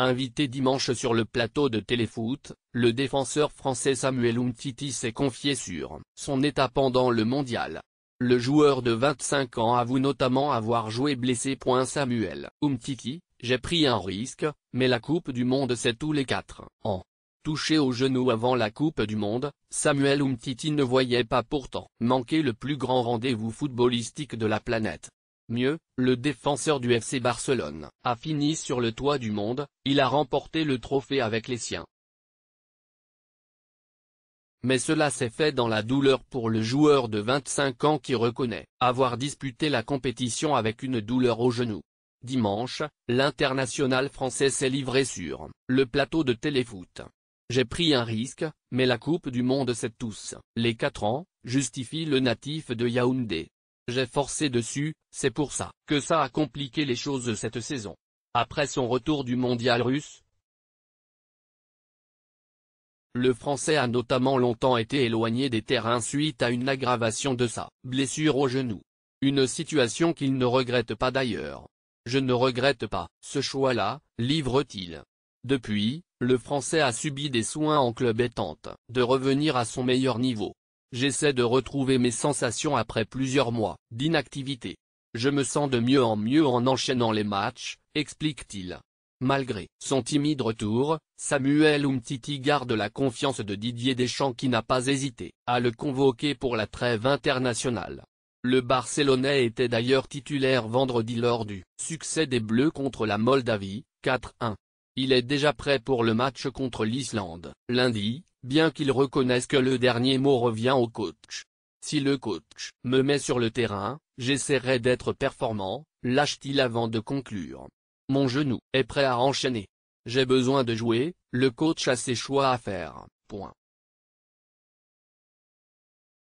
Invité dimanche sur le plateau de Téléfoot, le défenseur français Samuel Umtiti s'est confié sur son état pendant le mondial. Le joueur de 25 ans avoue notamment avoir joué blessé. Samuel Umtiti, j'ai pris un risque, mais la Coupe du Monde c'est tous les quatre ans. Touché au genou avant la Coupe du Monde, Samuel Umtiti ne voyait pas pourtant manquer le plus grand rendez-vous footballistique de la planète. Mieux, le défenseur du FC Barcelone a fini sur le toit du monde, il a remporté le trophée avec les siens. Mais cela s'est fait dans la douleur pour le joueur de 25 ans qui reconnaît avoir disputé la compétition avec une douleur au genou. Dimanche, l'international français s'est livré sur le plateau de téléfoot. J'ai pris un risque, mais la Coupe du Monde c'est tous. Les 4 ans, justifie le natif de Yaoundé. J'ai forcé dessus, c'est pour ça que ça a compliqué les choses cette saison. Après son retour du mondial russe, le Français a notamment longtemps été éloigné des terrains suite à une aggravation de sa blessure au genou. Une situation qu'il ne regrette pas d'ailleurs. Je ne regrette pas ce choix-là, livre-t-il. Depuis, le Français a subi des soins en club et tente de revenir à son meilleur niveau. J'essaie de retrouver mes sensations après plusieurs mois d'inactivité. Je me sens de mieux en mieux en enchaînant les matchs, explique-t-il. Malgré son timide retour, Samuel Umtiti garde la confiance de Didier Deschamps qui n'a pas hésité à le convoquer pour la trêve internationale. Le Barcelonais était d'ailleurs titulaire vendredi lors du succès des Bleus contre la Moldavie, 4-1. Il est déjà prêt pour le match contre l'Islande. Lundi, bien qu'il reconnaisse que le dernier mot revient au coach. Si le coach me met sur le terrain, j'essaierai d'être performant, lâche-t-il avant de conclure. Mon genou est prêt à enchaîner. J'ai besoin de jouer, le coach a ses choix à faire. Point.